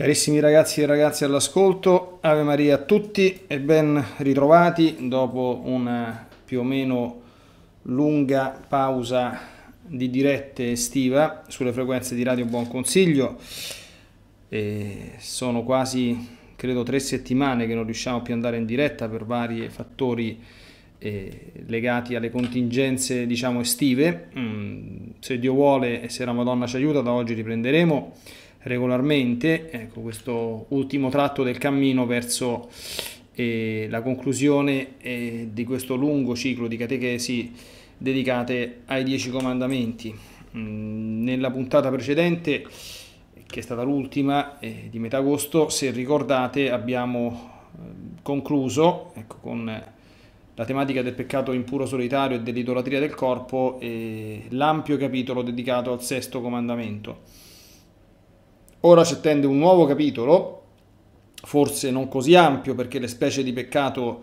Carissimi ragazzi e ragazze all'ascolto, Ave Maria a tutti e ben ritrovati dopo una eh, più o meno lunga pausa di dirette estiva sulle frequenze di Radio Buon Consiglio. E sono quasi, credo, tre settimane che non riusciamo più ad andare in diretta per vari fattori eh, legati alle contingenze, diciamo, estive. Mm, se Dio vuole e se la Madonna ci aiuta, da oggi riprenderemo regolarmente, ecco questo ultimo tratto del cammino verso eh, la conclusione eh, di questo lungo ciclo di catechesi dedicate ai dieci comandamenti. Mm, nella puntata precedente, che è stata l'ultima eh, di metà agosto, se ricordate abbiamo eh, concluso ecco, con la tematica del peccato impuro solitario e dell'idolatria del corpo e eh, l'ampio capitolo dedicato al sesto comandamento. Ora ci attende un nuovo capitolo, forse non così ampio perché le specie di peccato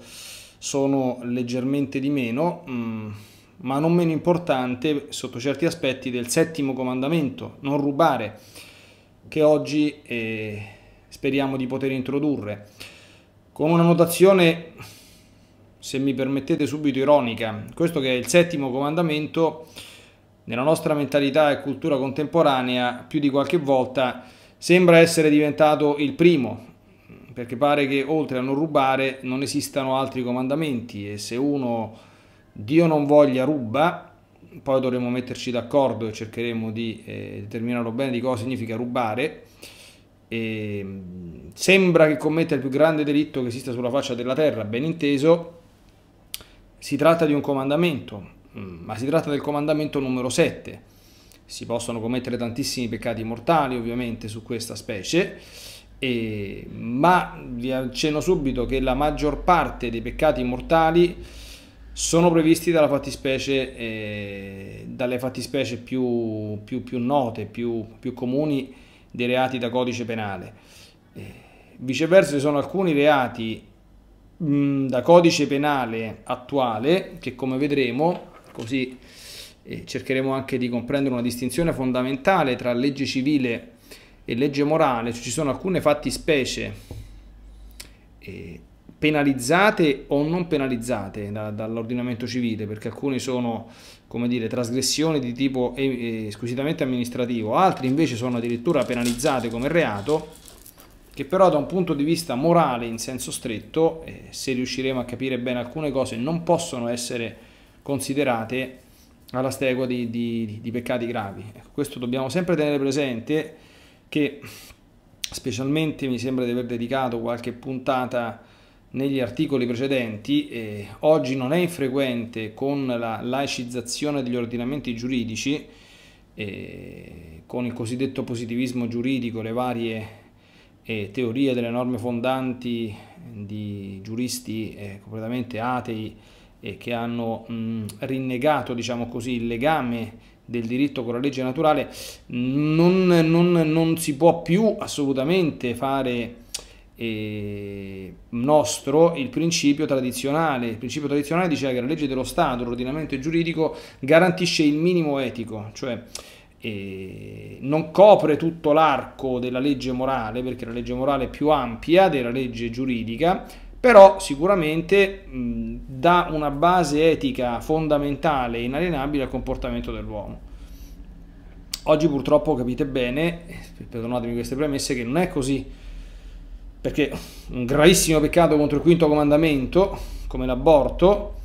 sono leggermente di meno, mm, ma non meno importante sotto certi aspetti del settimo comandamento, non rubare, che oggi eh, speriamo di poter introdurre, con una notazione, se mi permettete subito, ironica. Questo che è il settimo comandamento, nella nostra mentalità e cultura contemporanea, più di qualche volta Sembra essere diventato il primo, perché pare che oltre a non rubare non esistano altri comandamenti e se uno, Dio non voglia, ruba, poi dovremo metterci d'accordo e cercheremo di eh, determinarlo bene di cosa significa rubare, e mm, sembra che commetta il più grande delitto che esista sulla faccia della terra, ben inteso, si tratta di un comandamento, mm, ma si tratta del comandamento numero 7 si possono commettere tantissimi peccati mortali ovviamente su questa specie, e, ma vi accenno subito che la maggior parte dei peccati mortali sono previsti fattispecie, eh, dalle fattispecie più, più, più note, più, più, comuni dei reati da codice penale. Eh, viceversa ci sono alcuni reati mh, mm, da codice penale attuale che come vedremo, così e cercheremo anche di comprendere una distinzione fondamentale tra legge civile e legge morale. Ci sono alcune fattispecie eh, penalizzate o non penalizzate da, dall'ordinamento civile, perché alcune sono come dire, trasgressioni di tipo eh, esclusivamente amministrativo, altre invece sono addirittura penalizzate come reato, che però da un punto di vista morale in senso stretto, eh, se riusciremo a capire bene alcune cose, non possono essere considerate alla stregua di, di, di peccati gravi. Ecco, questo dobbiamo sempre tenere presente che specialmente mi sembra di aver dedicato qualche puntata negli articoli precedenti, eh, oggi non è infrequente con la laicizzazione degli ordinamenti giuridici, eh, con il cosiddetto positivismo giuridico, le varie eh, teorie delle norme fondanti di giuristi eh, completamente atei, e che hanno mh, mm, rinnegato diciamo così, il legame del diritto con la legge naturale, non, non, non si può più assolutamente fare eh, nostro il principio tradizionale. Il principio tradizionale diceva che la legge dello Stato, l'ordinamento giuridico, garantisce il minimo etico, cioè eh, non copre tutto l'arco della legge morale, perché la legge morale è più ampia della legge giuridica, però sicuramente mh, dà una base etica fondamentale e inalienabile al comportamento dell'uomo. Oggi purtroppo capite bene, perdonatemi queste premesse, che non è così, perché un gravissimo peccato contro il quinto comandamento, come l'aborto,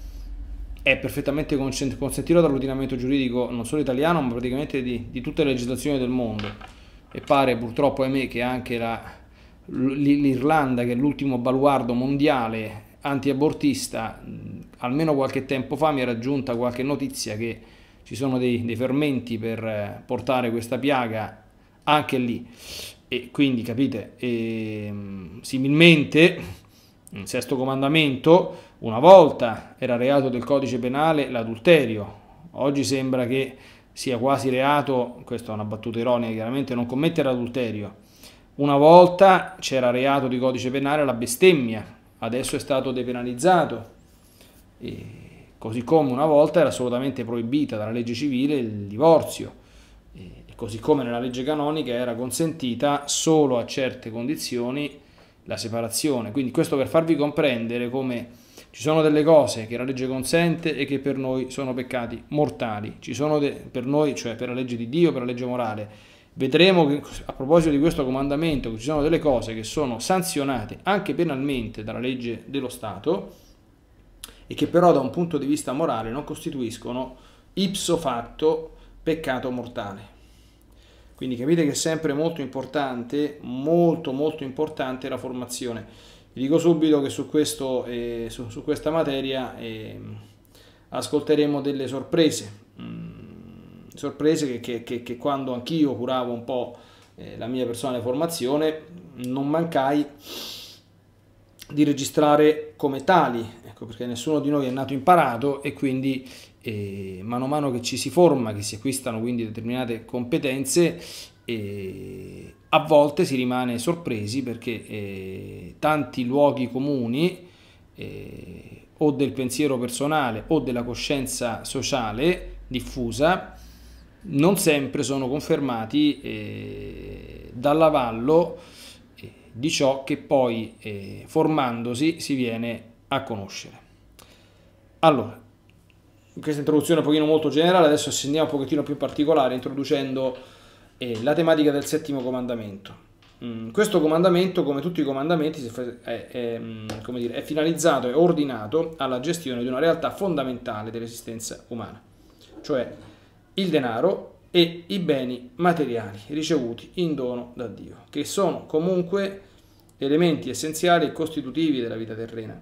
è perfettamente consentito dall'ordinamento giuridico non solo italiano, ma praticamente di, di tutte le legislazioni del mondo. E pare purtroppo, ahimè, che anche la l'Irlanda, che è l'ultimo baluardo mondiale antiabortista, almeno qualche tempo fa mi è raggiunta qualche notizia che ci sono dei, dei fermenti per eh, portare questa piaga anche lì. E quindi capite, e, ehm, similmente, il sesto comandamento, una volta era reato del codice penale l'adulterio, oggi sembra che sia quasi reato, questa è una battuta ironica chiaramente, non commettere adulterio una volta c'era reato di codice penale la bestemmia, adesso è stato depenalizzato. E così come una volta era assolutamente proibita dalla legge civile il divorzio, e così come nella legge canonica era consentita solo a certe condizioni la separazione. Quindi questo per farvi comprendere come ci sono delle cose che la legge consente e che per noi sono peccati mortali. Ci sono per noi, cioè per la legge di Dio, per la legge morale, Vedremo che a proposito di questo comandamento ci sono delle cose che sono sanzionate anche penalmente dalla legge dello Stato e che però da un punto di vista morale non costituiscono ipso facto peccato mortale. Quindi capite che è sempre molto importante, molto molto importante la formazione. Vi dico subito che su, questo, eh, su, su questa materia eh, ascolteremo delle sorprese. Mm sorprese che, che, che quando anch'io curavo un po' eh, la mia personale formazione, non mancai di registrare come tali, ecco perché nessuno di noi è nato imparato e quindi eh, mano a mano che ci si forma, che si acquistano quindi determinate competenze, eh, a volte si rimane sorpresi perché eh, tanti luoghi comuni eh, o del pensiero personale o della coscienza sociale diffusa non sempre sono confermati eh, dall'avallo eh, di ciò che poi eh, formandosi si viene a conoscere. Allora, questa introduzione è un pochino molto generale, adesso scendiamo un pochettino più in particolare introducendo la tematica del settimo comandamento. Mm, questo comandamento, come tutti i comandamenti, è, è, mm, come dire, è finalizzato e ordinato alla gestione di una realtà fondamentale dell'esistenza umana, cioè il denaro e i beni materiali ricevuti in dono da Dio, che sono comunque elementi essenziali e costitutivi della vita terrena.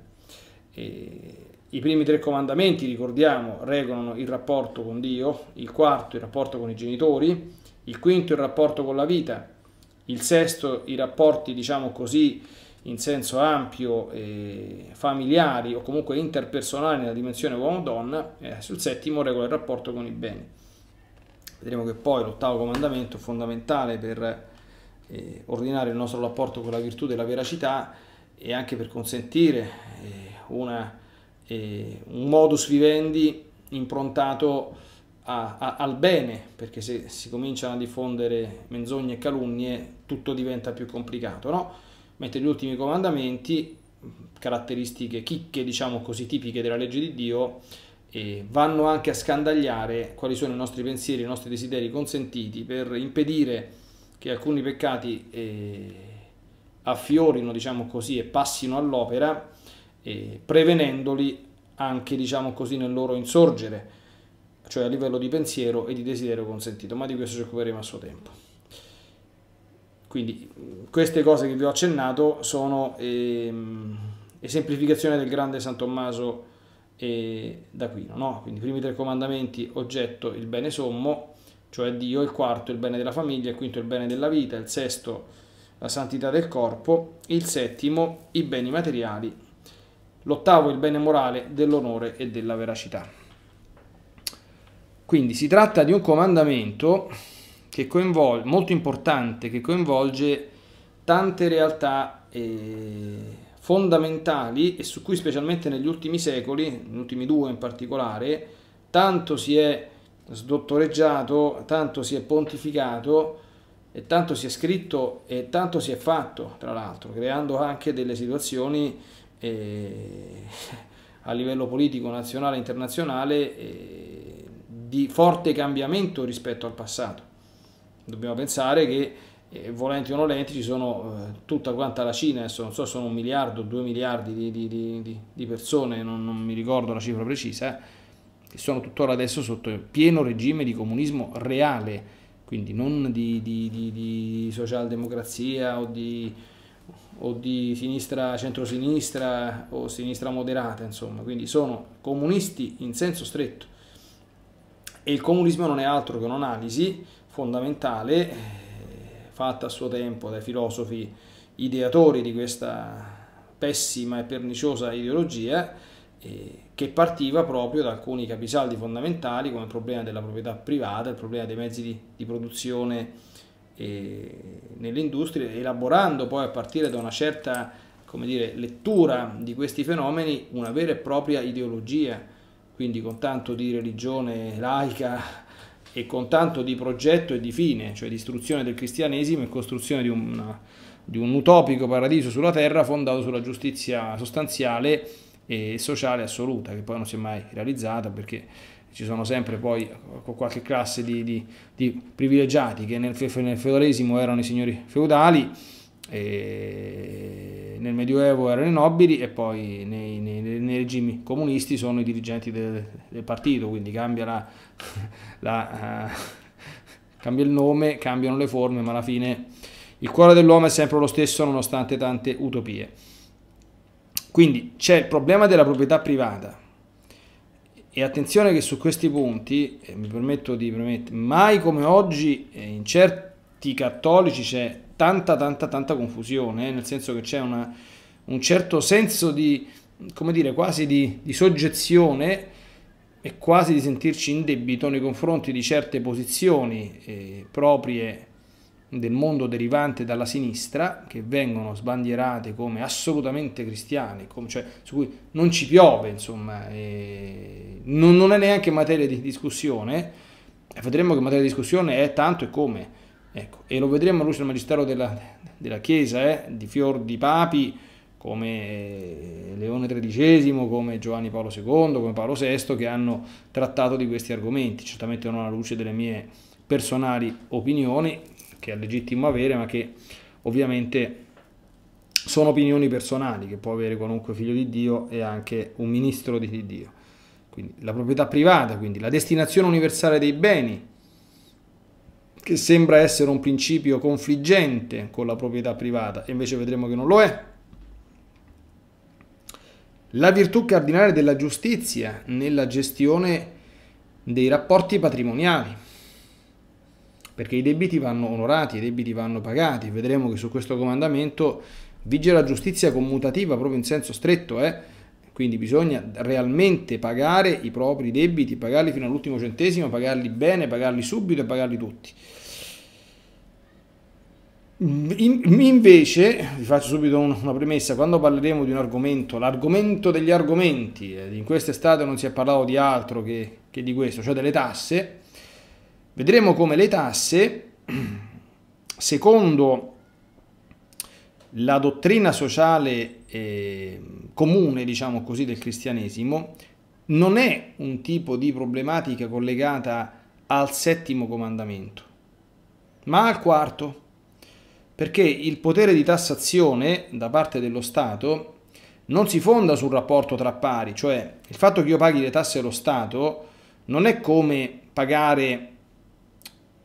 E I primi tre comandamenti, ricordiamo, regolano il rapporto con Dio, il quarto il rapporto con i genitori, il quinto il rapporto con la vita, il sesto i rapporti, diciamo così, in senso ampio, eh, familiari o comunque interpersonali nella dimensione uomo-donna, eh, sul settimo regola il rapporto con i beni. Vedremo che poi l'ottavo comandamento è fondamentale per eh, ordinare il nostro rapporto con la virtù della veracità e anche per consentire eh, una, eh, un modus vivendi improntato a, a, al bene, perché se si cominciano a diffondere menzogne e calunnie tutto diventa più complicato, no? Mentre gli ultimi comandamenti, caratteristiche chicche, diciamo così, tipiche della legge di Dio, e vanno anche a scandagliare quali sono i nostri pensieri, i nostri desideri consentiti per impedire che alcuni peccati eh, affiorino, diciamo così, e passino all'opera, eh, prevenendoli anche, diciamo così, nel loro insorgere, cioè a livello di pensiero e di desiderio consentito, ma di questo ci occuperemo a suo tempo. Quindi mm, queste cose che vi ho accennato sono ehm, esemplificazione del grande San Tommaso e d'Aquino. No? Quindi i primi tre comandamenti, oggetto, il bene sommo, cioè Dio, il quarto, il bene della famiglia, il quinto, il bene della vita, il sesto, la santità del corpo, il settimo, i beni materiali, l'ottavo, il bene morale dell'onore e della veracità. Quindi si tratta di un comandamento che coinvolge, molto importante che coinvolge tante realtà. Eh, fondamentali e su cui specialmente negli ultimi secoli, negli ultimi due in particolare, tanto si è sdottoreggiato, tanto si è pontificato e tanto si è scritto e tanto si è fatto, tra l'altro, creando anche delle situazioni eh, a livello politico nazionale e internazionale eh, di forte cambiamento rispetto al passato. Dobbiamo pensare che eh, volenti o nolenti ci sono eh, tutta quanta la Cina, adesso non so sono un miliardo, o due miliardi di, di, di, di persone, non, non, mi ricordo la cifra precisa, eh, che sono tuttora adesso sotto il pieno regime di comunismo reale, quindi non di, socialdemocrazia o di, o di sinistra, centrosinistra o sinistra moderata, insomma, quindi sono comunisti in senso stretto. E il comunismo non è altro che un'analisi fondamentale eh, fatta a suo tempo dai filosofi ideatori di questa pessima e perniciosa ideologia eh, che partiva proprio da alcuni capisaldi fondamentali come il problema della proprietà privata, il problema dei mezzi di, di produzione eh, nelle industrie, elaborando poi a partire da una certa dire, lettura di questi fenomeni una vera e propria ideologia, quindi con tanto di religione laica, e con tanto di progetto e di fine, cioè distruzione del cristianesimo e costruzione di, una, di un utopico paradiso sulla terra fondato sulla giustizia sostanziale e sociale assoluta, che poi non si è mai realizzata perché ci sono sempre poi qualche classe di, di, di privilegiati che nel, nel feudalesimo erano i signori feudali e nel Medioevo erano i nobili e poi nei, nei, nei regimi comunisti sono i dirigenti del, del partito, quindi cambia, la, la, uh, cambia il nome, cambiano le forme, ma alla fine il cuore dell'uomo è sempre lo stesso nonostante tante utopie. Quindi c'è il problema della proprietà privata e attenzione che su questi punti, eh, mi permetto di premettere, mai come oggi eh, in certi cattolici c'è tanta, tanta, tanta confusione, eh? nel senso che c'è una, un certo senso di, come dire, quasi di, di soggezione e quasi di sentirci in debito nei confronti di certe posizioni eh, proprie del mondo derivante dalla sinistra, che vengono sbandierate come assolutamente cristiane, come, cioè, su cui non ci piove, insomma, eh, non, non, è neanche materia di discussione, vedremo che materia di discussione è tanto e come Ecco, e lo vedremo alla luce del magistero della, della Chiesa, eh, di fior di papi come eh, Leone XIII, come Giovanni Paolo II, come Paolo VI, che hanno trattato di questi argomenti, certamente non alla luce delle mie personali opinioni, che è legittimo avere, ma che ovviamente sono opinioni personali che può avere qualunque figlio di Dio e anche un ministro di Dio. Quindi la proprietà privata, quindi la destinazione universale dei beni, che sembra essere un principio confliggente con la proprietà privata e invece vedremo che non lo è. La virtù cardinale della giustizia nella gestione dei rapporti patrimoniali, perché i debiti vanno onorati, i debiti vanno pagati, vedremo che su questo comandamento vige la giustizia commutativa proprio in senso stretto, eh? Quindi bisogna realmente pagare i propri debiti, pagarli fino all'ultimo centesimo, pagarli bene, pagarli subito e pagarli tutti. invece, vi faccio subito una premessa, quando parleremo di un argomento, l'argomento degli argomenti, eh, in quest'estate non si è parlato di altro che, che di questo, cioè delle tasse, vedremo come le tasse, secondo la dottrina sociale eh, comune, diciamo così, del cristianesimo, non è un tipo di problematica collegata al settimo comandamento, ma al quarto, perché il potere di tassazione da parte dello Stato non si fonda sul rapporto tra pari, cioè il fatto che io paghi le tasse allo Stato non è come pagare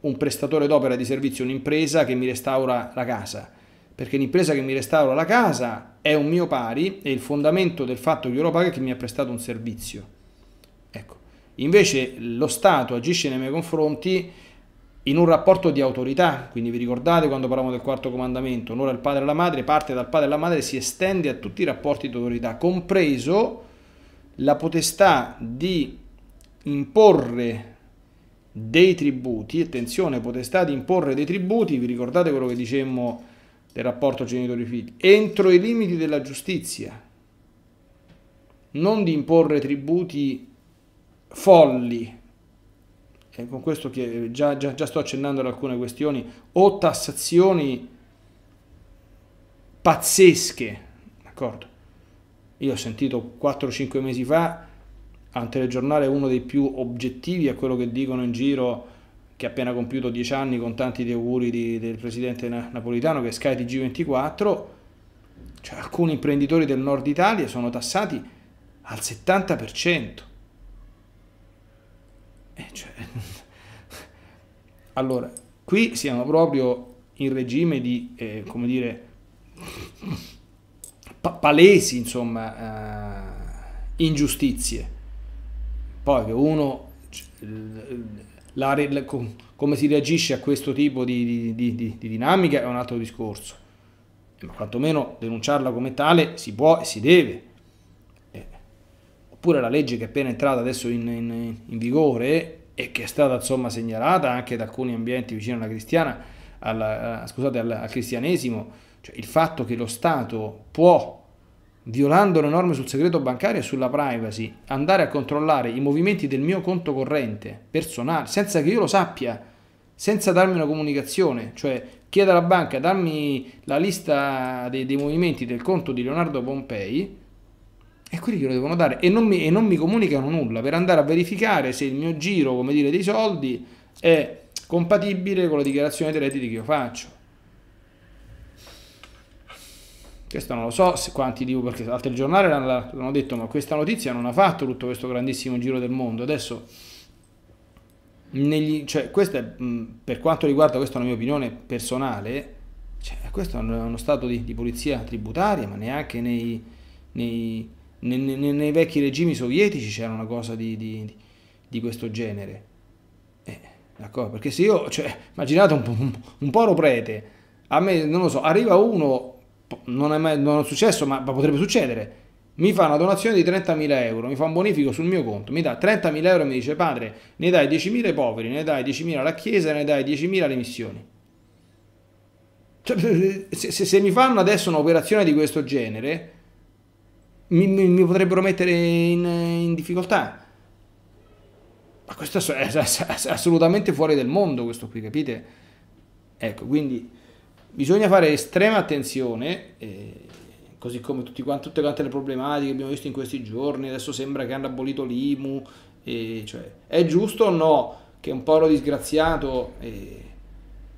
un prestatore d'opera di servizio, un'impresa che mi restaura la casa perché l'impresa che mi restaura la casa è un mio pari e il fondamento del fatto che io lo pago è che mi ha prestato un servizio. Ecco. Invece lo Stato agisce nei miei confronti in un rapporto di autorità, quindi vi ricordate quando parlavamo del quarto comandamento, onora il padre e la madre, parte dal padre e la madre si estende a tutti i rapporti di autorità, compreso la potestà di imporre dei tributi, attenzione, potestà di imporre dei tributi, vi ricordate quello che dicemmo del rapporto genitori-figli, entro i limiti della giustizia, non di imporre tributi folli, e con questo che già, già, già sto accennando ad alcune questioni, o tassazioni pazzesche, d'accordo? Io ho sentito 4-5 mesi fa al telegiornale uno dei più oggettivi a quello che dicono in giro che ha appena compiuto dieci anni con tanti auguri di, del presidente napolitano che è Sky TG24, cioè alcuni imprenditori del nord Italia sono tassati al 70%. Eh, cioè... allora, qui siamo proprio in regime di, eh, come dire, pa palesi, insomma, eh, ingiustizie. Poi che uno la, la, come si reagisce a questo tipo di, di, di, di dinamica è un altro discorso, ma quantomeno denunciarla come tale si può e si deve. Eh. Oppure la legge che è appena entrata adesso in, in, in vigore e che è stata insomma segnalata anche da alcuni ambienti vicino alla cristiana, alla, eh, scusate, al, al cristianesimo, cioè il fatto che lo Stato può violando le norme sul segreto bancario e sulla privacy, andare a controllare i movimenti del mio conto corrente personale senza che io lo sappia, senza darmi una comunicazione, cioè chieda alla banca dammi la lista dei, dei movimenti del conto di Leonardo Pompei e quelli glielo devono dare e non, mi, e non mi comunicano nulla per andare a verificare se il mio giro, come dire, dei soldi è compatibile con la dichiarazione dei redditi che io faccio. questo non lo so se quanti dico perché al telegiornale l'hanno detto, ma questa notizia non ha fatto tutto questo grandissimo giro del mondo. Adesso, negli, cioè, questa, per quanto riguarda, questa è una mia opinione personale, cioè, questo è uno stato di, di polizia tributaria, ma neanche nei, nei, nei, nei vecchi regimi sovietici c'era una cosa di, di, di questo genere. Eh, Perché se io, cioè, immaginate un, un, un poro prete, a me, non lo so, arriva uno non è mai non è successo, ma potrebbe succedere. Mi fa una donazione di 30.000 euro, mi fa un bonifico sul mio conto, mi dà 30.000 euro e mi dice padre, ne dai 10.000 ai poveri, ne dai 10.000 alla chiesa, ne dai 10.000 alle missioni. Cioè, se, se, se, mi fanno adesso un'operazione di questo genere, mi, mi, mi potrebbero mettere in, in, difficoltà. Ma questo è assolutamente fuori del mondo, questo qui, capite? Ecco, quindi bisogna fare estrema attenzione, eh, così come quanti, tutte quante le problematiche che abbiamo visto in questi giorni, adesso sembra che hanno abolito l'IMU, eh, cioè, è giusto o no che un povero disgraziato eh,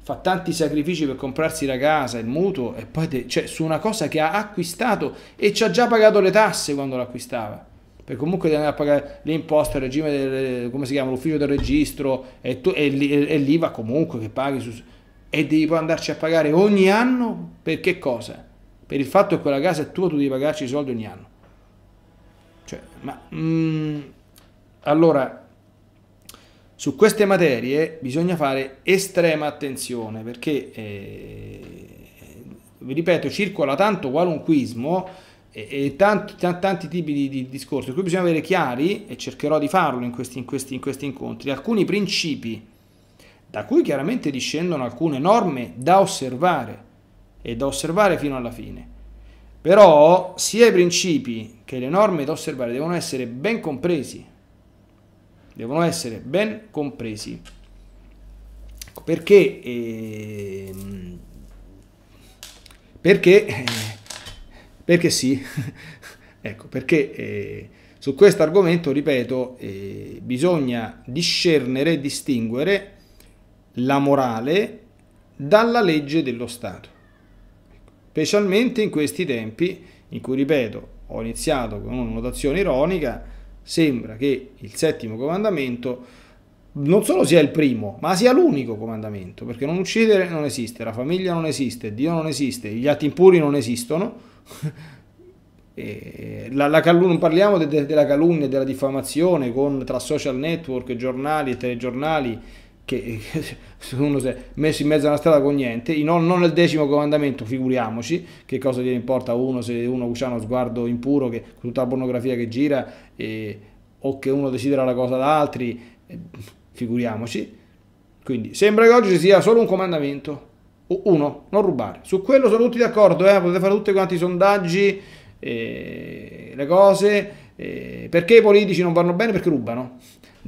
fa tanti sacrifici per comprarsi la casa, il mutuo, e poi te, cioè, su una cosa che ha acquistato e ci ha già pagato le tasse quando l'acquistava? Perché comunque deve andare a pagare le imposte, il regime del, come si chiama, l'ufficio del registro e, tu, e, e, e l'IVA comunque che paghi su e devi poi andarci a pagare ogni anno per che cosa? Per il fatto che quella casa è tua, tu devi pagarci i soldi ogni anno. Cioè, ma mm, allora su queste materie bisogna fare estrema attenzione perché eh, vi ripeto circola tanto qualunquismo e, e tanti, tanti, tipi di, di discorsi qui bisogna avere chiari e cercherò di farlo in questi, in questi, in questi incontri alcuni principi da cui chiaramente discendono alcune norme da osservare e da osservare fino alla fine. Però sia i principi che le norme da osservare devono essere ben compresi, devono essere ben compresi, perché, ehm, eh, perché, perché sì, ecco, perché... Eh, su questo argomento, ripeto, eh, bisogna discernere e distinguere la morale dalla legge dello Stato, specialmente in questi tempi in cui, ripeto, ho iniziato con una notazione ironica, sembra che il settimo comandamento non solo sia il primo, ma sia l'unico comandamento, perché non uccidere non esiste, la famiglia non esiste, Dio non esiste, gli atti impuri non esistono, la, la calun- non parliamo de- de- della calunnia, della diffamazione con, tra social network, giornali e telegiornali, che, che uno si è messo in mezzo a una strada con niente, non, non il decimo comandamento, figuriamoci, che cosa gli importa a uno se uno usa uno sguardo impuro, che, con tutta la pornografia che gira, e, o che uno desidera la cosa da altri, e, figuriamoci. Quindi sembra che oggi ci sia solo un comandamento, uno, non rubare. Su quello sono tutti d'accordo, eh? potete fare tutti quanti i sondaggi, eh, le cose, eh, perché i politici non vanno bene? Perché rubano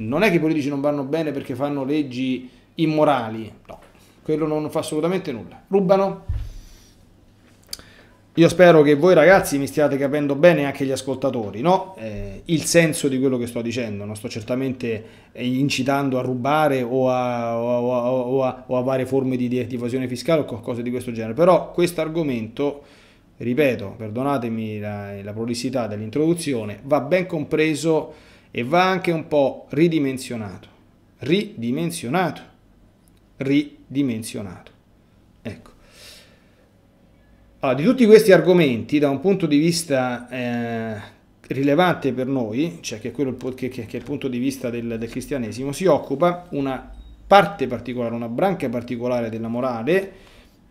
non è che i politici non vanno bene perché fanno leggi immorali, no, quello non fa assolutamente nulla. Rubano. Io spero che voi ragazzi mi stiate capendo bene, anche gli ascoltatori, no? eh, il senso di quello che sto dicendo. Non sto certamente eh, incitando a rubare o a, o a, o a, o a varie forme di, di evasione fiscale o qualcosa di questo genere, però questo argomento, ripeto, perdonatemi la, la prolissità dell'introduzione, va ben compreso e va anche un po' ridimensionato, ridimensionato, ridimensionato. Ecco. Allora, di tutti questi argomenti, da un punto di vista eh, rilevante per noi, cioè che è, quello, che, che, che è il punto di vista del, del cristianesimo, si occupa una parte particolare, una branca particolare della morale,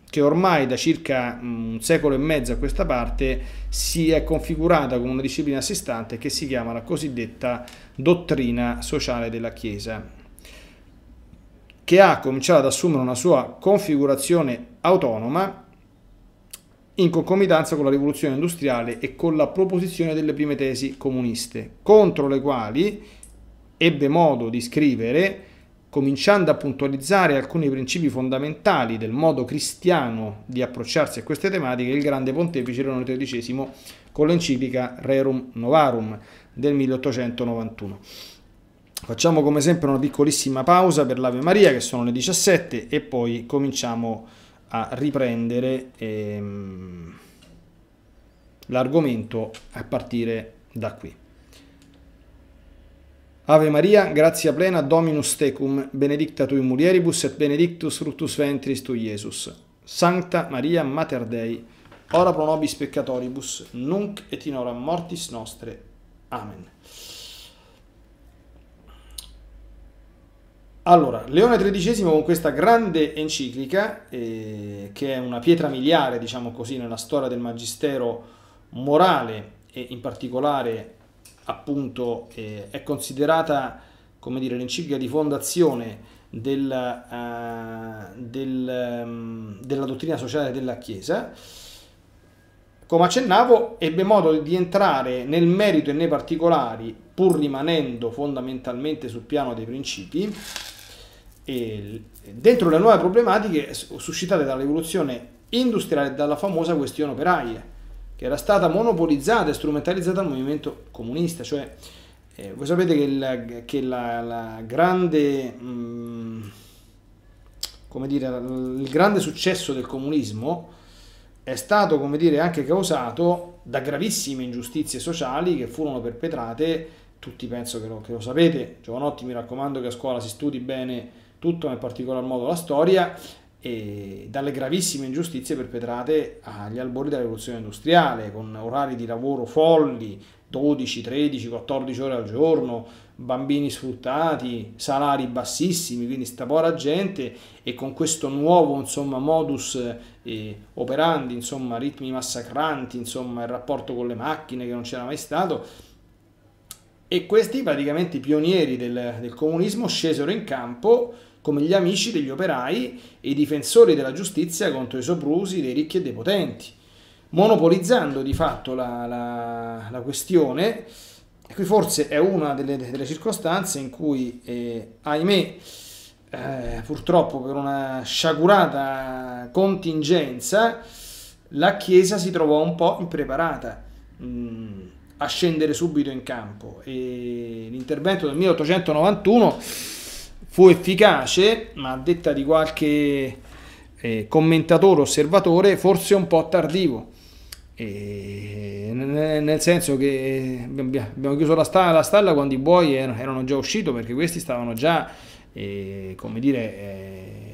che ormai da circa mm, un secolo e mezzo a questa parte si è configurata come una disciplina a sé stante che si chiama la cosiddetta dottrina sociale della Chiesa, che ha cominciato ad assumere una sua configurazione autonoma in concomitanza con la rivoluzione industriale e con la proposizione delle prime tesi comuniste, contro le quali ebbe modo di scrivere cominciando a puntualizzare alcuni principi fondamentali del modo cristiano di approcciarsi a queste tematiche, il grande pontefice Leone XIII con l'enciclica Rerum Novarum del 1891. Facciamo come sempre una piccolissima pausa per l'Ave Maria, che sono le 17, e poi cominciamo a riprendere ehm, l'argomento a partire da qui. Ave Maria, grazia plena, Dominus tecum, benedicta tui mulieribus et benedictus fructus ventris tu Jesus. Sancta Maria, Mater Dei, ora pro nobis peccatoribus, nunc et in hora mortis nostre. Amen. Allora, Leone XIII con questa grande enciclica, eh, che è una pietra miliare, diciamo così, nella storia del magistero morale e in particolare appunto eh, è considerata come dire l'enciclica di fondazione della, uh, del, um, della dottrina sociale della Chiesa. Come accennavo, ebbe modo di entrare nel merito e nei particolari, pur rimanendo fondamentalmente sul piano dei principi, e dentro le nuove problematiche suscitate dalla rivoluzione industriale e dalla famosa questione operaia che era stata monopolizzata e strumentalizzata dal movimento comunista. Cioè, eh, voi sapete che, il, che la, la grande, mh, mm, dire, il grande successo del comunismo è stato dire, anche causato da gravissime ingiustizie sociali che furono perpetrate, tutti penso che lo, che lo sapete, giovanotti mi raccomando che a scuola si studi bene tutto, nel particolar modo la storia, e dalle gravissime ingiustizie perpetrate agli albori della rivoluzione industriale, con orari di lavoro folli, 12, 13, 14 ore al giorno, bambini sfruttati, salari bassissimi, quindi sta povera gente e con questo nuovo insomma, modus eh, operandi, insomma, ritmi massacranti, insomma, il rapporto con le macchine che non c'era mai stato, e questi praticamente i pionieri del, del comunismo scesero in campo come gli amici degli operai e i difensori della giustizia contro i soprusi dei ricchi e dei potenti, monopolizzando di fatto la, la, la questione. E qui forse è una delle, delle circostanze in cui, eh, ahimè, eh, purtroppo per una sciagurata contingenza, la Chiesa si trovò un po' impreparata. Mm a scendere subito in campo e l'intervento del 1891 fu efficace, ma a detta di qualche eh, commentatore osservatore forse un po' tardivo. E nel senso che eh, abbiamo chiuso la stalla, la stalla quando i buoi er-, erano già usciti perché questi stavano già eh, come dire eh,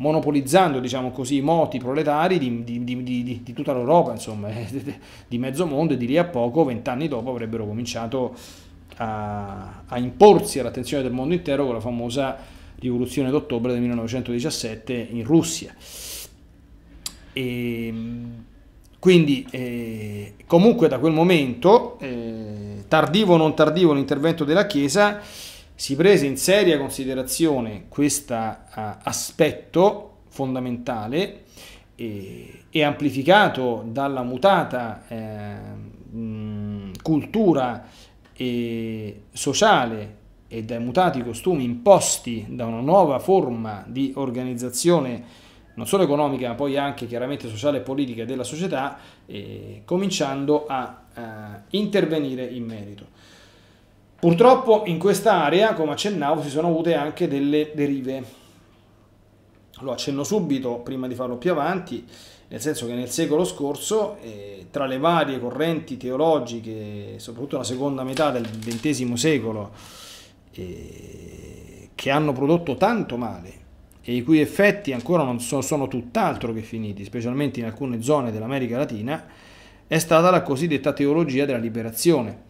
monopolizzando diciamo così, i moti proletari di, di, di, di tutta l'Europa, insomma, di mezzo mondo e di lì a poco, vent'anni dopo, avrebbero cominciato a, a imporsi all'attenzione del mondo intero con la famosa rivoluzione d'ottobre del 1917 in Russia. E, ehm, quindi eh, comunque da quel momento, eh, tardivo o non tardivo l'intervento della Chiesa, si prese in seria considerazione questo eh, aspetto fondamentale e, eh, e, amplificato dalla mutata eh, mh, cultura e eh, sociale e dai mutati costumi imposti da una nuova forma di organizzazione non solo economica ma poi anche chiaramente sociale e politica della società, eh, cominciando a, a intervenire in merito. Purtroppo in quest'area, come accennavo, si sono avute anche delle derive. Lo accenno subito prima di farlo più avanti, nel senso che nel secolo scorso, eh, tra le varie correnti teologiche, soprattutto la seconda metà del XX secolo, eh, che hanno prodotto tanto male e i cui effetti ancora non so, sono tutt'altro che finiti, specialmente in alcune zone dell'America Latina, è stata la cosiddetta teologia della liberazione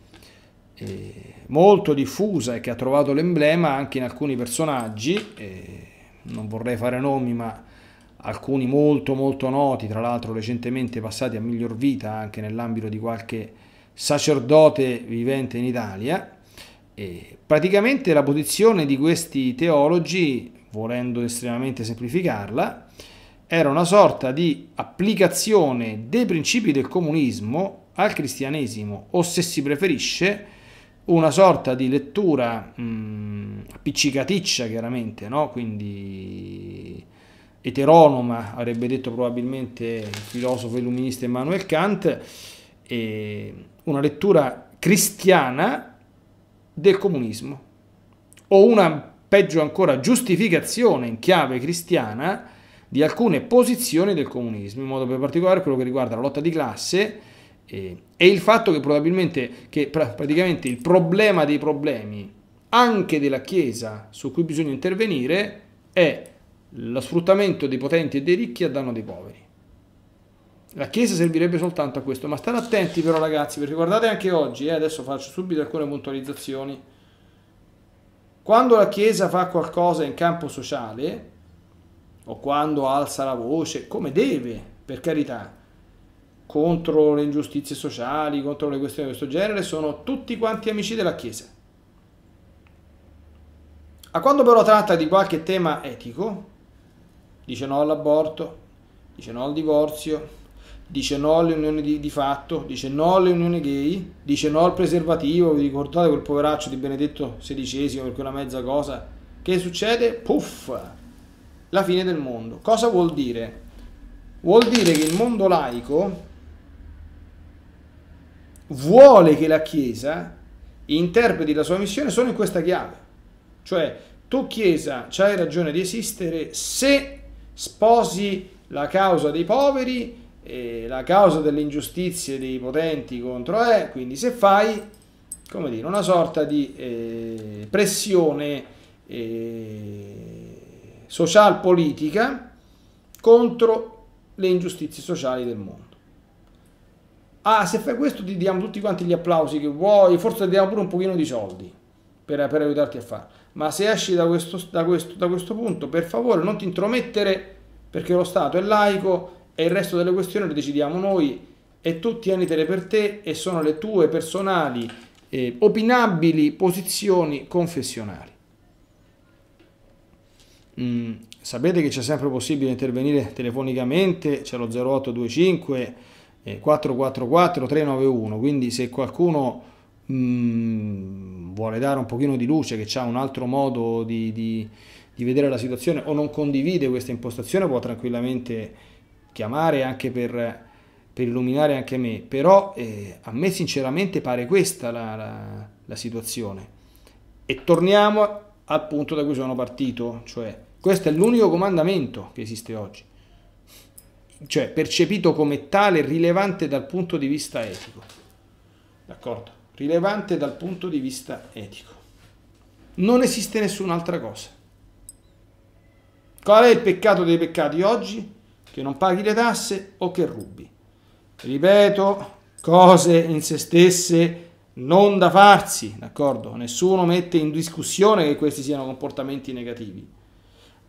eh, molto diffusa e che ha trovato l'emblema anche in alcuni personaggi, eh, non vorrei fare nomi ma alcuni molto molto noti, tra l'altro recentemente passati a miglior vita anche nell'ambito di qualche sacerdote vivente in Italia. E praticamente la posizione di questi teologi, volendo estremamente semplificarla, era una sorta di applicazione dei principi del comunismo al cristianesimo, o se si preferisce, una sorta di lettura mh, mm, appiccicaticcia chiaramente, no? quindi eteronoma, avrebbe detto probabilmente il filosofo illuminista Immanuel Kant, una lettura cristiana del comunismo o una peggio ancora giustificazione in chiave cristiana di alcune posizioni del comunismo, in modo particolare quello che riguarda la lotta di classe, e il fatto che probabilmente, che praticamente il problema dei problemi anche della Chiesa su cui bisogna intervenire è lo sfruttamento dei potenti e dei ricchi a danno dei poveri. La Chiesa servirebbe soltanto a questo, ma state attenti però ragazzi, perché guardate anche oggi, eh, adesso faccio subito alcune puntualizzazioni, quando la Chiesa fa qualcosa in campo sociale, o quando alza la voce, come deve, per carità, contro le ingiustizie sociali, contro le questioni di questo genere, sono tutti quanti amici della Chiesa. A quando però tratta di qualche tema etico, dice no all'aborto, dice no al divorzio, dice no alle unioni di, di, fatto, dice no alle unioni gay, dice no al preservativo, vi ricordate quel poveraccio di Benedetto XVI per quella mezza cosa? Che succede? Puff! La fine del mondo. Cosa vuol dire? Vuol dire che il mondo laico vuole che la Chiesa interpreti la sua missione solo in questa chiave. Cioè, tu Chiesa hai ragione di esistere se sposi la causa dei poveri, eh, la causa delle ingiustizie dei potenti contro E, quindi se fai, come dire, una sorta di eh, pressione eh, social-politica contro le ingiustizie sociali del mondo ah se fai questo ti diamo tutti quanti gli applausi che vuoi, forse ti diamo pure un pochino di soldi per, per aiutarti a farlo, ma se esci da questo, da, questo, da questo punto per favore non ti intromettere perché lo Stato è laico e il resto delle questioni le decidiamo noi e tu tienitele per te e sono le tue personali eh, opinabili posizioni confessionali. Mm, sapete che c'è sempre possibile intervenire telefonicamente, c'è lo 0825 444 eh, 391 quindi se qualcuno mh, mm, vuole dare un pochino di luce che ha un altro modo di, di, di, vedere la situazione o non condivide questa impostazione può tranquillamente chiamare anche per, per illuminare anche me però eh, a me sinceramente pare questa la, la, la situazione e torniamo al punto da cui sono partito cioè questo è l'unico comandamento che esiste oggi cioè percepito come tale rilevante dal punto di vista etico. D'accordo? Rilevante dal punto di vista etico. Non esiste nessun'altra cosa. Qual è il peccato dei peccati oggi? Che non paghi le tasse o che rubi. Ripeto, cose in se stesse non da farsi, d'accordo? Nessuno mette in discussione che questi siano comportamenti negativi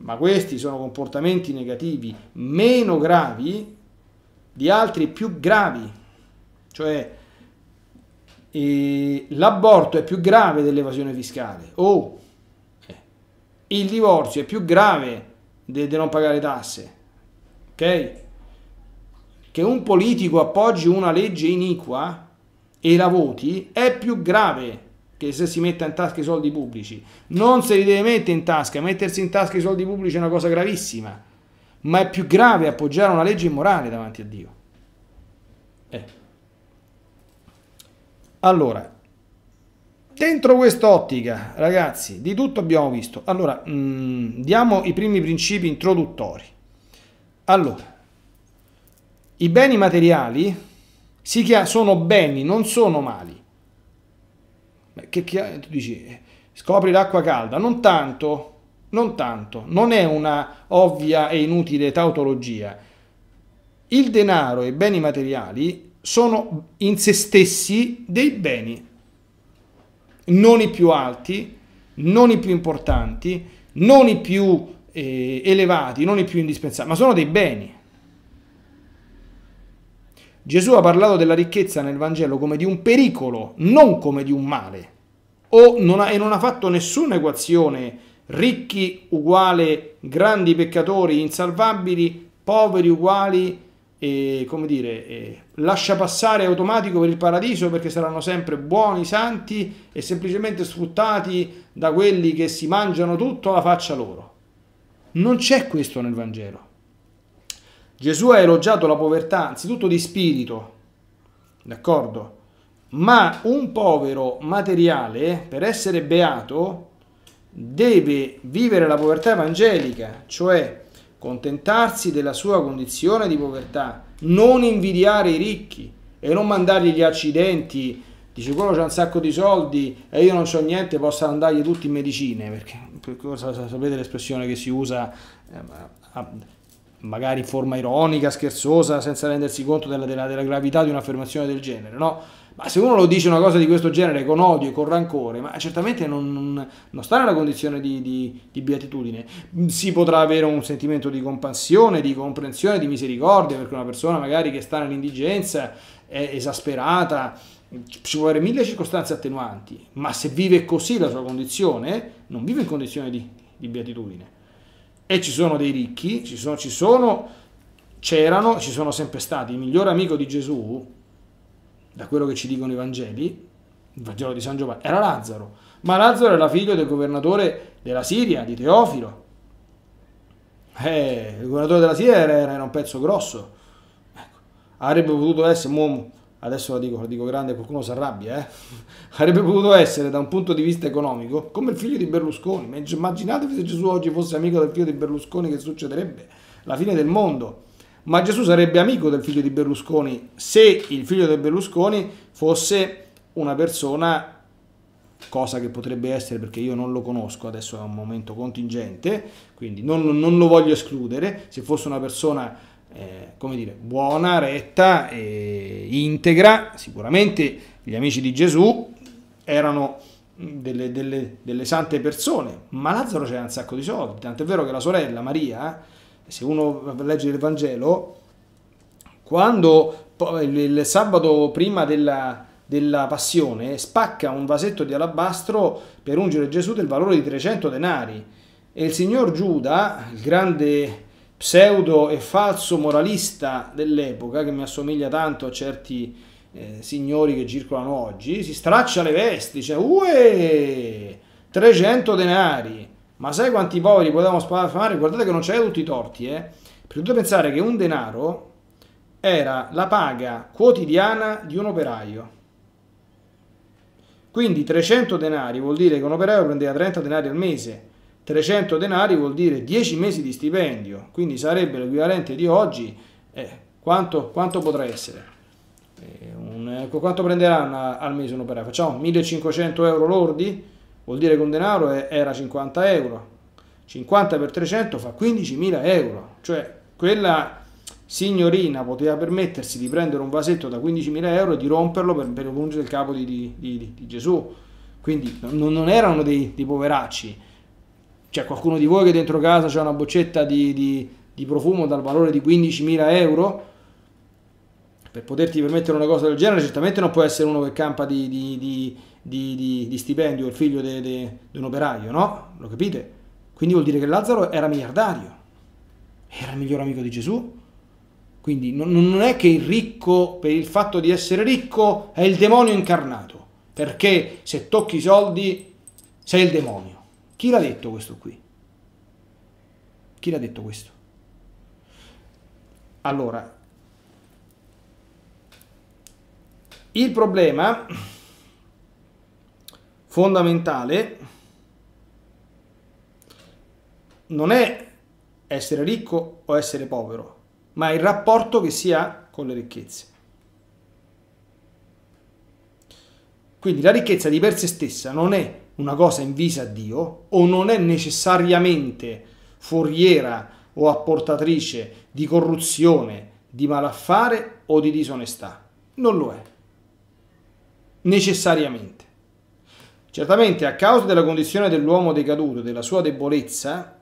ma questi sono comportamenti negativi meno gravi di altri più gravi, cioè eh, l'aborto è più grave dell'evasione fiscale o oh, eh, il divorzio è più grave di non pagare tasse, ok? Che un politico appoggi una legge iniqua e la voti è più grave che se si mette in tasca i soldi pubblici, non se li deve mettere in tasca, mettersi in tasca i soldi pubblici è una cosa gravissima, ma è più grave appoggiare una legge immorale davanti a Dio. Eh. Allora, dentro quest'ottica, ragazzi, di tutto abbiamo visto. Allora, mh, mm, diamo i primi principi introduttori. Allora, i beni materiali sono beni, non sono mali. Che, che, tu dici, scopri l'acqua calda, non tanto, non tanto, non è una ovvia e inutile tautologia. Il denaro e i beni materiali sono in se stessi dei beni, non i più alti, non i più importanti, non i più eh, elevati, non i più indispensabili, ma sono dei beni. Gesù ha parlato della ricchezza nel Vangelo come di un pericolo, non come di un male. Non ha, e non ha fatto nessuna equazione ricchi uguale grandi peccatori insalvabili, poveri uguali, eh, come dire, eh, lascia passare automatico per il paradiso perché saranno sempre buoni, santi e semplicemente sfruttati da quelli che si mangiano tutto alla faccia loro. Non c'è questo nel Vangelo. Gesù ha elogiato la povertà anzitutto di spirito, d'accordo? Ma un povero materiale, per essere beato, deve vivere la povertà evangelica, cioè contentarsi della sua condizione di povertà, non invidiare i ricchi e non mandargli gli accidenti, dice quello c'ha un sacco di soldi e io non ho niente, posso andargli tutti in medicine, perché, perché sapete l'espressione che si usa... Eh, ah, magari in forma ironica, scherzosa, senza rendersi conto della, della, della gravità di un'affermazione del genere, no? Ma se uno lo dice una cosa di questo genere con odio e con rancore, ma certamente non, non, sta nella condizione di, di, di, beatitudine. Si potrà avere un sentimento di compassione, di comprensione, di misericordia, perché una persona magari che sta nell'indigenza è esasperata, ci può avere mille circostanze attenuanti, ma se vive così la sua condizione, non vive in condizione di, di beatitudine e ci sono dei ricchi, ci sono, ci sono, c'erano, ci sono sempre stati. Il miglior amico di Gesù, da quello che ci dicono i Vangeli, il Vangelo di San Giovanni, era Lazzaro. Ma Lazzaro era figlio del governatore della Siria, di Teofilo. Eh, il governatore della Siria era, era un pezzo grosso. Ecco. Avrebbe potuto essere... un uomo adesso la dico, la dico grande, qualcuno si arrabbia, eh? avrebbe potuto essere da un punto di vista economico come il figlio di Berlusconi. immaginatevi se Gesù oggi fosse amico del figlio di Berlusconi che succederebbe la fine del mondo. Ma Gesù sarebbe amico del figlio di Berlusconi se il figlio di Berlusconi fosse una persona, cosa che potrebbe essere perché io non lo conosco, adesso è un momento contingente, quindi non, non lo voglio escludere, se fosse una persona eh, come dire, buona, retta e integra. Sicuramente gli amici di Gesù erano delle, delle, delle sante persone, ma Lazzaro c'era un sacco di soldi, tant'è vero che la sorella Maria, eh, se uno legge il Vangelo, quando il sabato prima della, della passione spacca un vasetto di alabastro per ungere Gesù del valore di 300 denari e il signor Giuda, il grande pseudo e falso moralista dell'epoca, che mi assomiglia tanto a certi eh, signori che circolano oggi, si straccia le vesti, dice, uè, 300 denari, ma sai quanti poveri potevamo sparare? Guardate che non c'è tutti i torti, eh? Perché dovete pensare che un denaro era la paga quotidiana di un operaio. Quindi 300 denari vuol dire che un operaio prendeva 30 denari al mese, 300 denari vuol dire 10 mesi di stipendio, quindi sarebbe l'equivalente di oggi, eh, quanto, quanto, potrà essere? Eh, un, ecco, quanto prenderà al mese un operaio? Facciamo 1500 euro lordi, vuol dire che un denaro è, era 50 euro, 50 per 300 fa 15.000 euro, cioè quella signorina poteva permettersi di prendere un vasetto da 15.000 euro e di romperlo per, per ungere il capo di, di, di, di Gesù, quindi non, non erano dei, dei poveracci c'è cioè, qualcuno di voi che dentro casa c'è una boccetta di, di, di profumo dal valore di 15.000 euro? per poterti permettere una cosa del genere, certamente non può essere uno che campa di, di, di, di stipendio, il figlio di un operaio, no? Lo capite? Quindi vuol dire che Lazzaro era miliardario, era il miglior amico di Gesù. Quindi non, non è che il ricco, per il fatto di essere ricco, è il demonio incarnato, perché se tocchi i soldi sei il demonio. Chi l'ha detto questo qui? Chi l'ha detto questo? Allora, il problema fondamentale non è essere ricco o essere povero, ma il rapporto che si ha con le ricchezze. Quindi la ricchezza di per sé stessa non è una cosa invisa a Dio o non è necessariamente foriera o apportatrice di corruzione, di malaffare o di disonestà. Non lo è. Necessariamente. Certamente a causa della condizione dell'uomo decaduto, della sua debolezza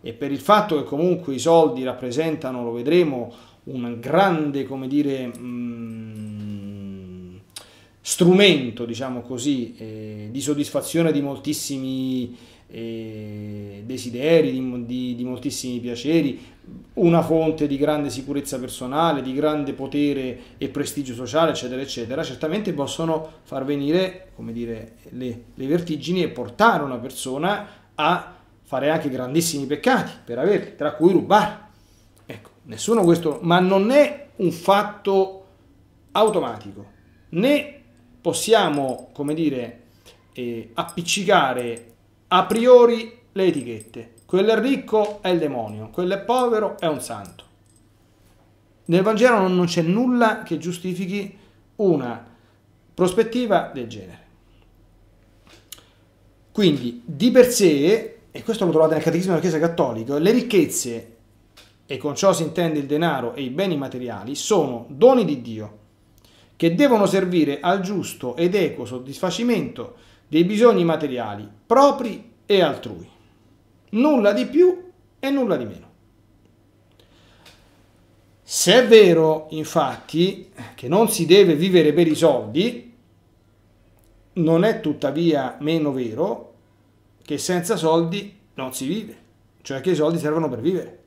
e per il fatto che comunque i soldi rappresentano, lo vedremo, un grande, come dire, mh, mm, strumento, diciamo così, eh, di soddisfazione di moltissimi eh, desideri, di, di, di, moltissimi piaceri, una fonte di grande sicurezza personale, di grande potere e prestigio sociale, eccetera, eccetera, certamente possono far venire, come dire, le, le vertigini e portare una persona a fare anche grandissimi peccati per averli, tra cui rubare. Ecco, nessuno questo, ma non è un fatto automatico, né possiamo, come dire, eh, appiccicare a priori le etichette. Quello è ricco è il demonio, quello è povero è un santo. Nel Vangelo non, non c'è nulla che giustifichi una prospettiva del genere. Quindi, di per sé, e questo lo trovate nel Catechismo della Chiesa Cattolica, le ricchezze, e con ciò si intende il denaro e i beni materiali, sono doni di Dio, che devono servire al giusto ed equo soddisfacimento dei bisogni materiali propri e altrui. Nulla di più e nulla di meno. Se è vero, infatti, che non si deve vivere per i soldi, non è tuttavia meno vero che senza soldi non si vive, cioè che i soldi servono per vivere.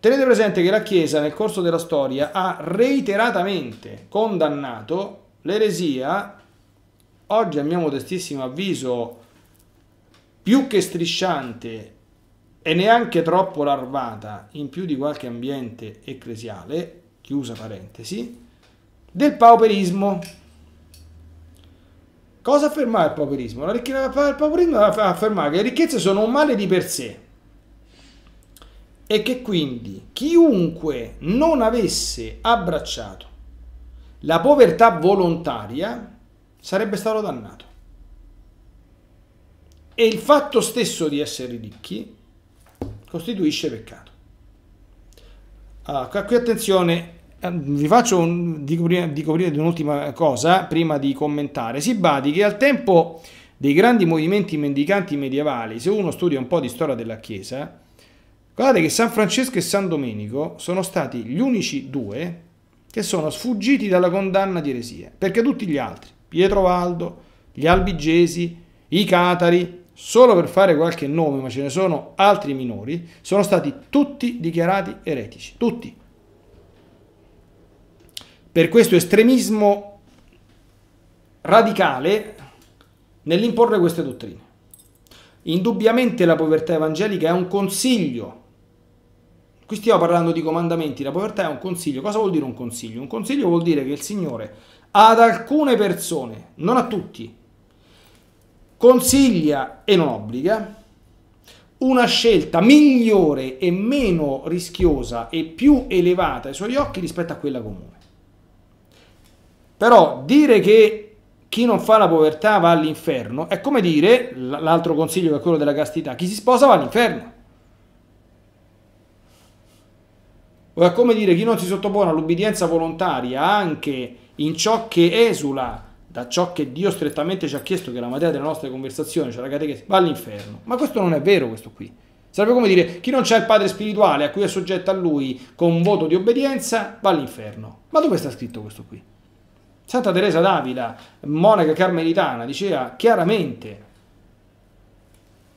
Tenete presente che la Chiesa nel corso della storia ha reiteratamente condannato l'eresia, oggi a mio modestissimo avviso più che strisciante e neanche troppo larvata in più di qualche ambiente ecclesiale, chiusa parentesi, del pauperismo. Cosa affermava il pauperismo? La ricchezza, il pauperismo affermava che le ricchezze sono un male di per sé e che quindi chiunque non avesse abbracciato la povertà volontaria sarebbe stato dannato. E il fatto stesso di essere ricchi costituisce peccato. Allora, ah, qui attenzione, eh, vi faccio un, dico, prima, dico prima di un'ultima cosa, prima di commentare. Si badi che al tempo dei grandi movimenti mendicanti medievali, se uno studia un po' di storia della Chiesa, Guardate che San Francesco e San Domenico sono stati gli unici due che sono sfuggiti dalla condanna di eresia, perché tutti gli altri, Pietro Valdo, gli Albigesi, i Catari, solo per fare qualche nome, ma ce ne sono altri minori, sono stati tutti dichiarati eretici, tutti. Per questo estremismo radicale nell'imporre queste dottrine. Indubbiamente la povertà evangelica è un consiglio Qui stiamo parlando di comandamenti, la povertà è un consiglio. Cosa vuol dire un consiglio? Un consiglio vuol dire che il Signore ad alcune persone, non a tutti, consiglia e non obbliga una scelta migliore e meno rischiosa e più elevata ai suoi occhi rispetto a quella comune. Però dire che chi non fa la povertà va all'inferno è come dire, l'altro consiglio che è quello della castità, chi si sposa va all'inferno. Ora, come dire, chi non si sottopone all'obbedienza volontaria anche in ciò che esula da ciò che Dio strettamente ci ha chiesto, che è la materia delle nostre conversazioni, cioè la catechesi, va all'inferno. Ma questo non è vero, questo qui. Sarebbe come dire, chi non c'è il padre spirituale a cui è soggetto a lui con un voto di obbedienza, va all'inferno. Ma dove sta scritto questo qui? Santa Teresa Davida, monaca carmelitana, diceva chiaramente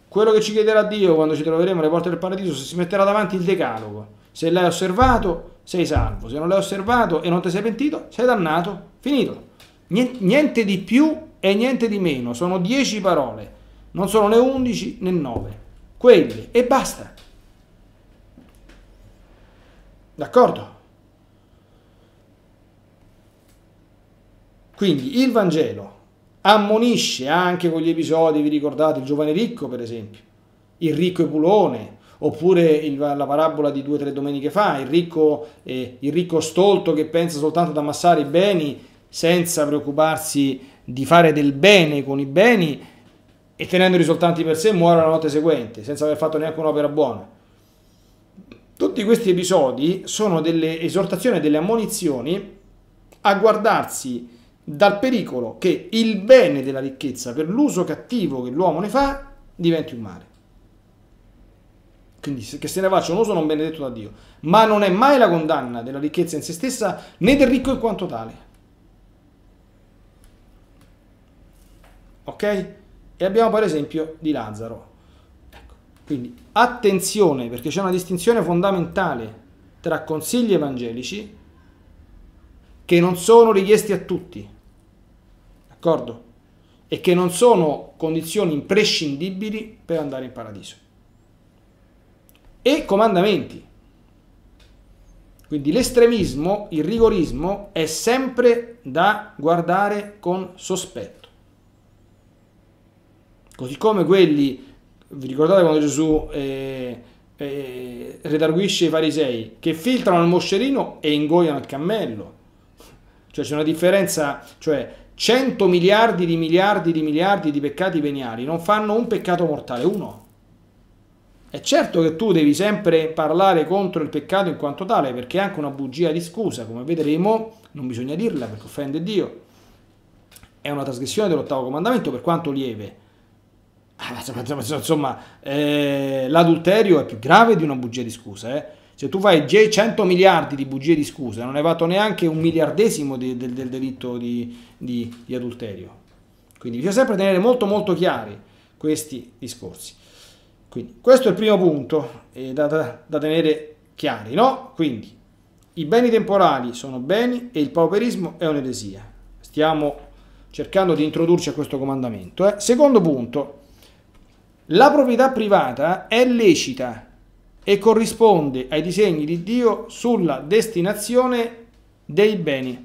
quello che ci chiederà Dio quando ci troveremo alle porte del paradiso se si metterà davanti il decalogo se l'hai osservato, sei salvo. Se non l'hai osservato e non ti sei pentito, sei dannato. Finito. Niente di più e niente di meno. Sono dieci parole. Non sono né undici né nove. Quelle. E basta. D'accordo? Quindi il Vangelo ammonisce anche con gli episodi, vi ricordate il giovane ricco per esempio, il ricco e pulone, oppure il, la parabola di due o tre domeniche fa, il ricco, eh, il ricco stolto che pensa soltanto ad ammassare i beni senza preoccuparsi di fare del bene con i beni e tenendoli soltanto per sé muore la notte seguente senza aver fatto neanche un'opera buona. Tutti questi episodi sono delle esortazioni, delle ammonizioni a guardarsi dal pericolo che il bene della ricchezza per l'uso cattivo che l'uomo ne fa diventi un male. Quindi che se ne faccia un uso non benedetto da Dio. Ma non è mai la condanna della ricchezza in se stessa né del ricco in quanto tale. Ok? E abbiamo poi l'esempio di Lazzaro. Ecco. Quindi attenzione perché c'è una distinzione fondamentale tra consigli evangelici che non sono richiesti a tutti. D'accordo? E che non sono condizioni imprescindibili per andare in paradiso e comandamenti. Quindi l'estremismo, il rigorismo è sempre da guardare con sospetto. Così come quelli, vi ricordate quando Gesù eh, eh, redarguisce i farisei, che filtrano il moscerino e ingoiano il cammello. Cioè c'è una differenza, cioè 100 miliardi di miliardi di miliardi di peccati veniali non fanno un peccato mortale, uno. È certo che tu devi sempre parlare contro il peccato in quanto tale, perché è anche una bugia di scusa, come vedremo, non bisogna dirla perché offende Dio. È una trasgressione dell'ottavo comandamento, per quanto lieve. Ah, insomma, eh, l'adulterio è più grave di una bugia di scusa. Eh? Se tu fai 100 miliardi di bugie di scusa, non hai fatto neanche un miliardesimo di, del, del, delitto di, di, di adulterio. Quindi bisogna sempre tenere molto molto chiari questi discorsi. Quindi questo è il primo punto eh, da, da, da, tenere chiari, no? Quindi i beni temporali sono beni e il pauperismo è un'eresia. Stiamo cercando di introdurci a questo comandamento. Eh. Secondo punto, la proprietà privata è lecita e corrisponde ai disegni di Dio sulla destinazione dei beni.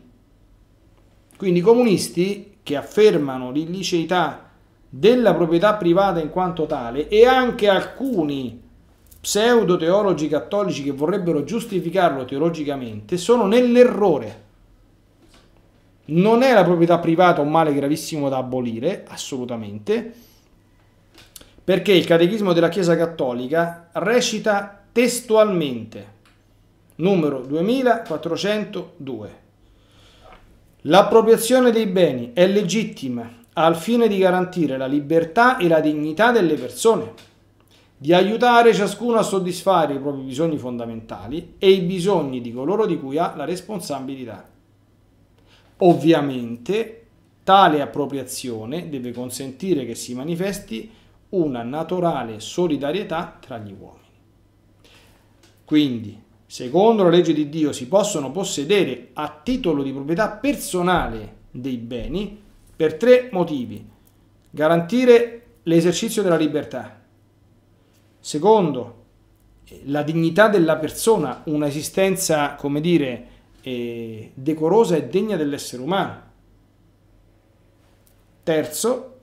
Quindi i comunisti che affermano l'illiceità della proprietà privata in quanto tale e anche alcuni pseudo teologi cattolici che vorrebbero giustificarlo teologicamente sono nell'errore. Non è la proprietà privata un male gravissimo da abolire, assolutamente, perché il Catechismo della Chiesa Cattolica recita testualmente, numero 2402, l'appropriazione dei beni è legittima al fine di garantire la libertà e la dignità delle persone, di aiutare ciascuno a soddisfare i propri bisogni fondamentali e i bisogni di coloro di cui ha la responsabilità. Ovviamente tale appropriazione deve consentire che si manifesti una naturale solidarietà tra gli uomini. Quindi, secondo la legge di Dio, si possono possedere a titolo di proprietà personale dei beni per tre motivi. Garantire l'esercizio della libertà. Secondo, eh, la dignità della persona, un'esistenza, come dire, eh, decorosa e degna dell'essere umano. Terzo,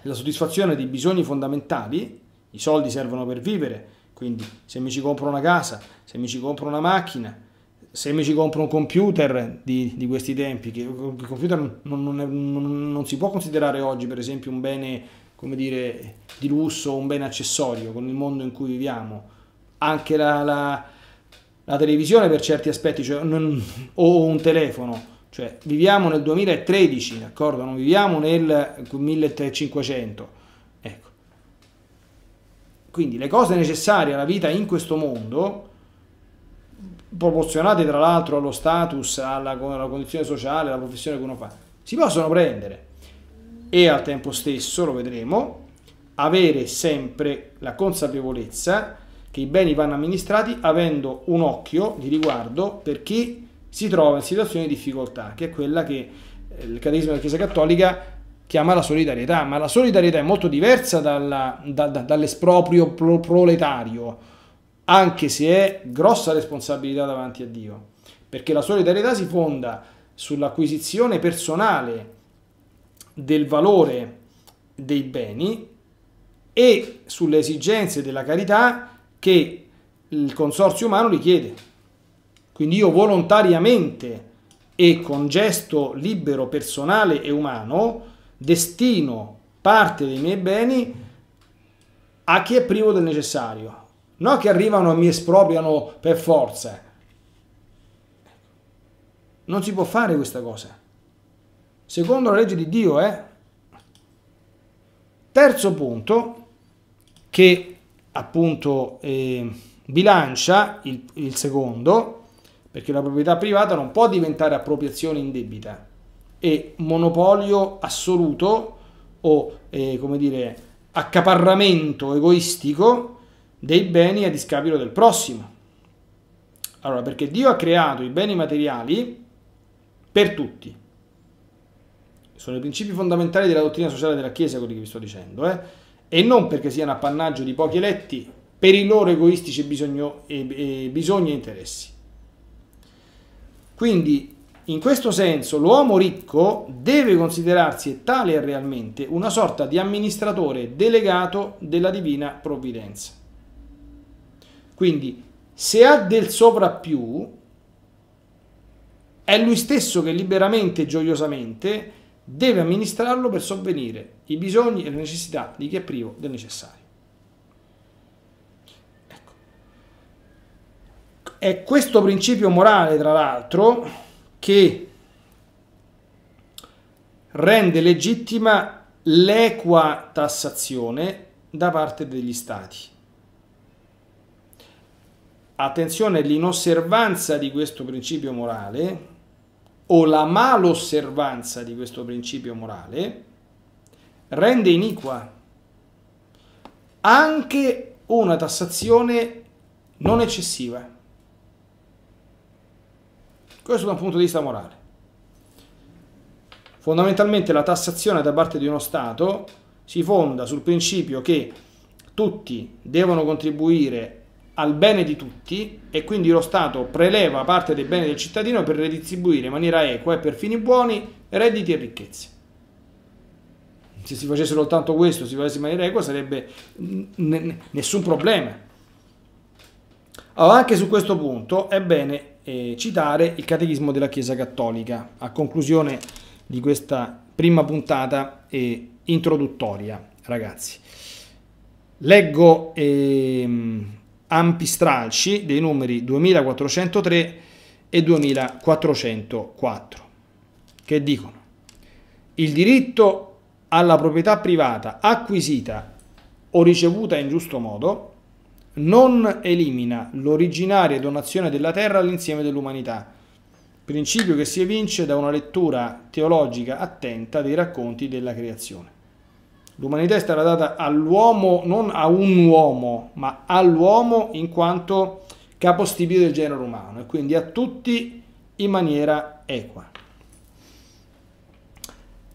la soddisfazione dei bisogni fondamentali, i soldi servono per vivere, quindi se mi ci compro una casa, se mi ci compro una macchina, se mi ci compro un computer di, di questi tempi, che il computer non, non, è, non, non, si può considerare oggi per esempio un bene come dire, di lusso, un bene accessorio con il mondo in cui viviamo, anche la, la, la televisione per certi aspetti, cioè, o un telefono, cioè viviamo nel 2013, d'accordo? Non viviamo nel 1500, ecco. Quindi le cose necessarie alla vita in questo mondo proporzionate tra l'altro allo status, alla, alla condizione sociale, alla professione che uno fa, si possono prendere e al tempo stesso, lo vedremo, avere sempre la consapevolezza che i beni vanno amministrati avendo un occhio di riguardo per chi si trova in situazioni di difficoltà, che è quella che eh, il Catechismo della Chiesa Cattolica chiama la solidarietà, ma la solidarietà è molto diversa dall'esproprio pro proletario anche se è grossa responsabilità davanti a Dio, perché la solidarietà si fonda sull'acquisizione personale del valore dei beni e sulle esigenze della carità che il consorzio umano richiede. Quindi io volontariamente e con gesto libero, personale e umano destino parte dei miei beni a chi è privo del necessario, No che arrivano e mi espropriano per forza. Non si può fare questa cosa. Secondo la legge di Dio, eh. Terzo punto, che appunto eh, bilancia il, il secondo, perché la proprietà privata non può diventare appropriazione indebita e monopolio assoluto o eh, come dire accaparramento egoistico dei beni a discapito del prossimo. Allora, perché Dio ha creato i beni materiali per tutti. Sono i principi fondamentali della dottrina sociale della Chiesa, quelli che vi sto dicendo, eh? e non perché siano appannaggio di pochi eletti per i loro egoistici bisogno, e, e bisogni e interessi. Quindi, in questo senso, l'uomo ricco deve considerarsi, e tale è realmente, una sorta di amministratore delegato della divina provvidenza. Quindi se ha del sovrappiù, è lui stesso che liberamente e gioiosamente deve amministrarlo per sovvenire i bisogni e le necessità di chi è privo del necessario. Ecco. È questo principio morale, tra l'altro, che rende legittima l'equa tassazione da parte degli stati attenzione, l'inosservanza di questo principio morale o la malosservanza di questo principio morale rende iniqua anche una tassazione non eccessiva. Questo da un punto di vista morale. Fondamentalmente la tassazione da parte di uno Stato si fonda sul principio che tutti devono contribuire al bene di tutti e quindi lo Stato preleva parte dei beni del cittadino per redistribuire in maniera equa e per fini buoni redditi e ricchezze. Se si facesse soltanto questo, si facesse in maniera equa, sarebbe nessun problema. Allora, anche su questo punto è bene eh, citare il Catechismo della Chiesa Cattolica, a conclusione di questa prima puntata eh, introduttoria, ragazzi. Leggo... Eh, ampi stralci dei numeri 2403 e 2404, che dicono il diritto alla proprietà privata acquisita o ricevuta in giusto modo non elimina l'originaria donazione della terra all'insieme dell'umanità, principio che si evince da una lettura teologica attenta dei racconti della creazione. L'umanità è stata data all'uomo, non a un uomo, ma all'uomo in quanto capostipite del genere umano e quindi a tutti in maniera equa.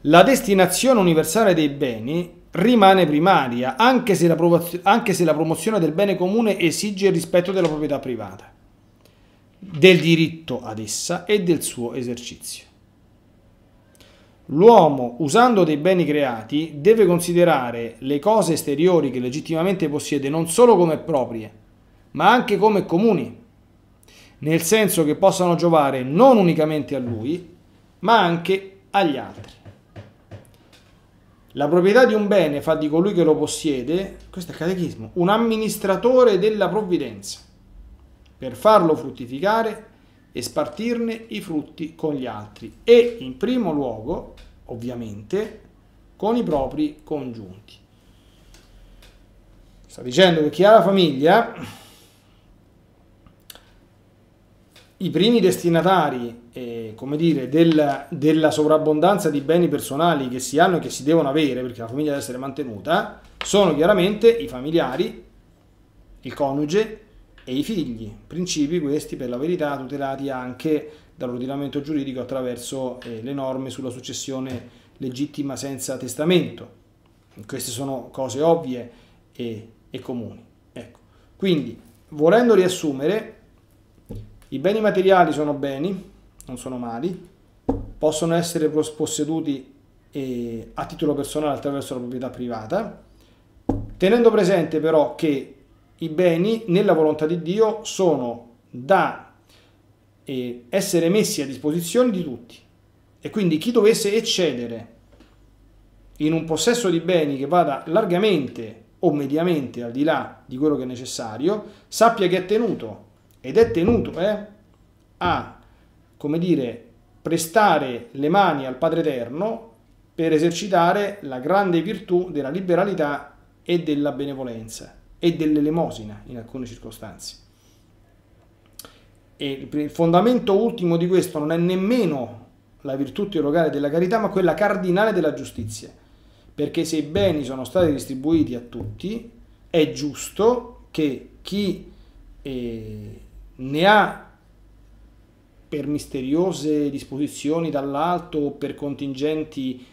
La destinazione universale dei beni rimane primaria, anche se, anche se, la promozione del bene comune esige il rispetto della proprietà privata, del diritto ad essa e del suo esercizio. L'uomo, usando dei beni creati, deve considerare le cose esteriori che legittimamente possiede non solo come proprie, ma anche come comuni, nel senso che possano giovare non unicamente a lui, ma anche agli altri. La proprietà di un bene fa di colui che lo possiede, questo è il catechismo, un amministratore della provvidenza, per farlo fruttificare e spartirne i frutti con gli altri e in primo luogo, ovviamente, con i propri congiunti. Sta dicendo che chi ha la famiglia, i primi destinatari, eh, come dire, del, della sovrabbondanza di beni personali che si hanno e che si devono avere, perché la famiglia deve essere mantenuta, sono chiaramente i familiari, il coniuge e i figli, principi questi per la verità tutelati anche dall'ordinamento giuridico attraverso eh, le norme sulla successione legittima senza testamento. Queste sono cose ovvie e, e comuni. Ecco. Quindi, volendo riassumere, i beni materiali sono beni, non sono mali, possono essere posseduti eh, a titolo personale attraverso la proprietà privata, tenendo presente però che i beni nella volontà di Dio sono da eh, essere messi a disposizione di tutti. E quindi chi dovesse eccedere in un possesso di beni che vada largamente o mediamente al di là di quello che è necessario, sappia che è tenuto ed è tenuto eh, a, come dire, prestare le mani al Padre Eterno per esercitare la grande virtù della liberalità e della benevolenza e dell'elemosina in alcune circostanze. E il fondamento ultimo di questo non è nemmeno la virtù teologale della carità, ma quella cardinale della giustizia, perché se i beni sono stati distribuiti a tutti, è giusto che chi eh, ne ha per misteriose disposizioni dall'alto o per contingenti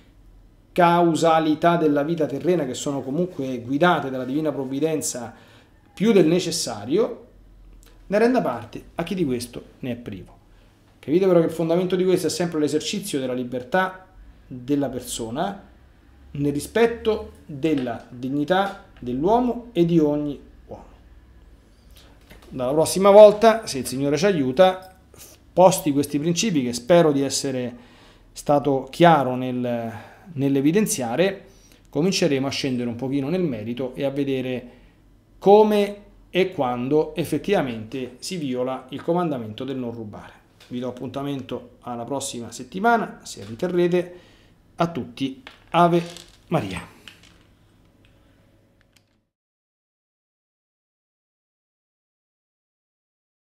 causalità della vita terrena che sono comunque guidate dalla divina provvidenza più del necessario, ne renda parte a chi di questo ne è privo. Capite però che il fondamento di questo è sempre l'esercizio della libertà della persona nel rispetto della dignità dell'uomo e di ogni uomo. Ecco, dalla prossima volta, se il Signore ci aiuta, posti questi principi che spero di essere stato chiaro nel nell'evidenziare, cominceremo a scendere un pochino nel merito e a vedere come e quando effettivamente si viola il comandamento del non rubare. Vi do appuntamento alla prossima settimana, se riterrete. A tutti, Ave Maria.